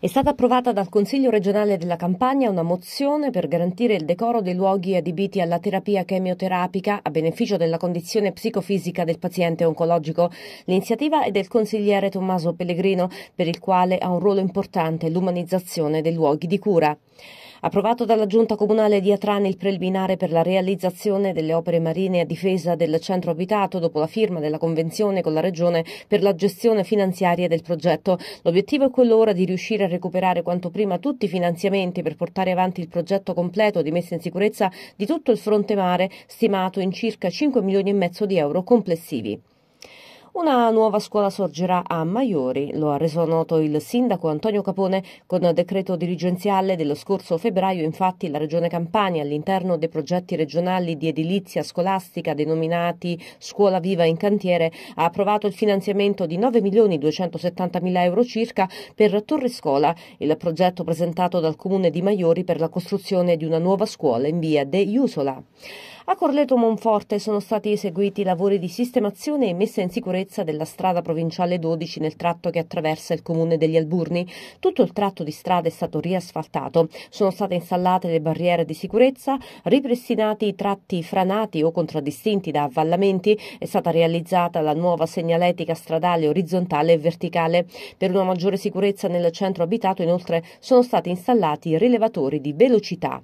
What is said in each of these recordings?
È stata approvata dal Consiglio regionale della Campania una mozione per garantire il decoro dei luoghi adibiti alla terapia chemioterapica a beneficio della condizione psicofisica del paziente oncologico. L'iniziativa è del consigliere Tommaso Pellegrino, per il quale ha un ruolo importante l'umanizzazione dei luoghi di cura. Approvato dalla Giunta Comunale di Atrani il preliminare per la realizzazione delle opere marine a difesa del centro abitato dopo la firma della convenzione con la Regione per la gestione finanziaria del progetto. L'obiettivo è quello ora di riuscire a recuperare quanto prima tutti i finanziamenti per portare avanti il progetto completo di messa in sicurezza di tutto il fronte mare, stimato in circa 5 milioni e mezzo di euro complessivi. Una nuova scuola sorgerà a Maiori, lo ha reso noto il sindaco Antonio Capone. Con decreto dirigenziale dello scorso febbraio, infatti, la Regione Campania, all'interno dei progetti regionali di edilizia scolastica denominati Scuola Viva in Cantiere, ha approvato il finanziamento di 9.270.000 euro circa per Torre Scola, il progetto presentato dal Comune di Maiori per la costruzione di una nuova scuola in via De Iusola. A Corleto Monforte sono stati eseguiti lavori di sistemazione e messa in sicurezza della strada provinciale 12 nel tratto che attraversa il comune degli Alburni. Tutto il tratto di strada è stato riasfaltato, sono state installate le barriere di sicurezza, ripristinati i tratti franati o contraddistinti da avvallamenti, è stata realizzata la nuova segnaletica stradale orizzontale e verticale. Per una maggiore sicurezza nel centro abitato inoltre sono stati installati rilevatori di velocità.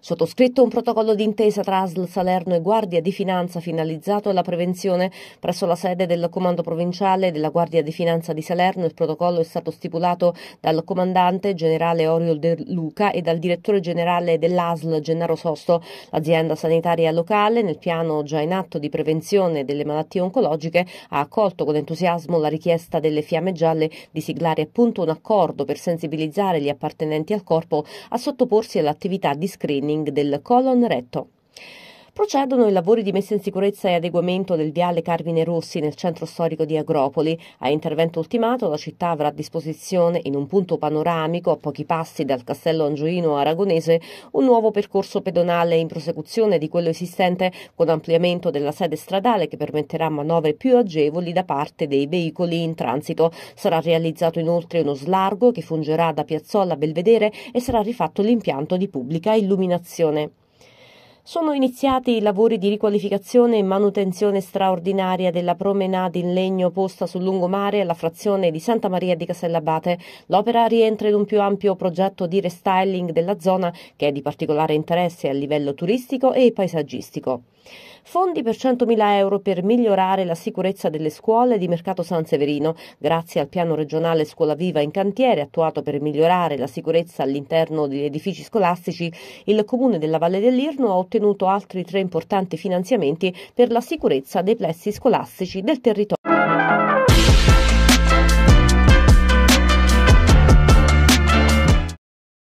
Sottoscritto un protocollo d'intesa tra ASL Salerno e Guardia di Finanza finalizzato alla prevenzione presso la sede del Comando Provinciale della Guardia di Finanza di Salerno, il protocollo è stato stipulato dal comandante generale Oriol De Luca e dal direttore generale dell'ASL Gennaro Sosto, l'azienda sanitaria locale nel piano già in atto di prevenzione delle malattie oncologiche ha accolto con entusiasmo la richiesta delle fiamme gialle di siglare appunto un accordo per sensibilizzare gli appartenenti al corpo a sottoporsi all'attività discreta screening del colon retto. Procedono i lavori di messa in sicurezza e adeguamento del viale Carmine Rossi nel centro storico di Agropoli. A intervento ultimato la città avrà a disposizione, in un punto panoramico a pochi passi dal castello angioino aragonese, un nuovo percorso pedonale in prosecuzione di quello esistente con ampliamento della sede stradale che permetterà manovre più agevoli da parte dei veicoli in transito. Sarà realizzato inoltre uno slargo che fungerà da piazzolla Belvedere e sarà rifatto l'impianto di pubblica illuminazione sono iniziati i lavori di riqualificazione e manutenzione straordinaria della promenade in legno posta sul lungomare alla frazione di Santa Maria di Casellabate. L'opera rientra in un più ampio progetto di restyling della zona che è di particolare interesse a livello turistico e paesaggistico. Fondi per 100.000 euro per migliorare la sicurezza delle scuole di Mercato San Severino, grazie al piano regionale Scuola Viva in cantiere attuato per migliorare la sicurezza all'interno degli edifici scolastici, il comune della Valle dell'Irno ha ottenuto altri tre importanti finanziamenti per la sicurezza dei plessi scolastici del territorio.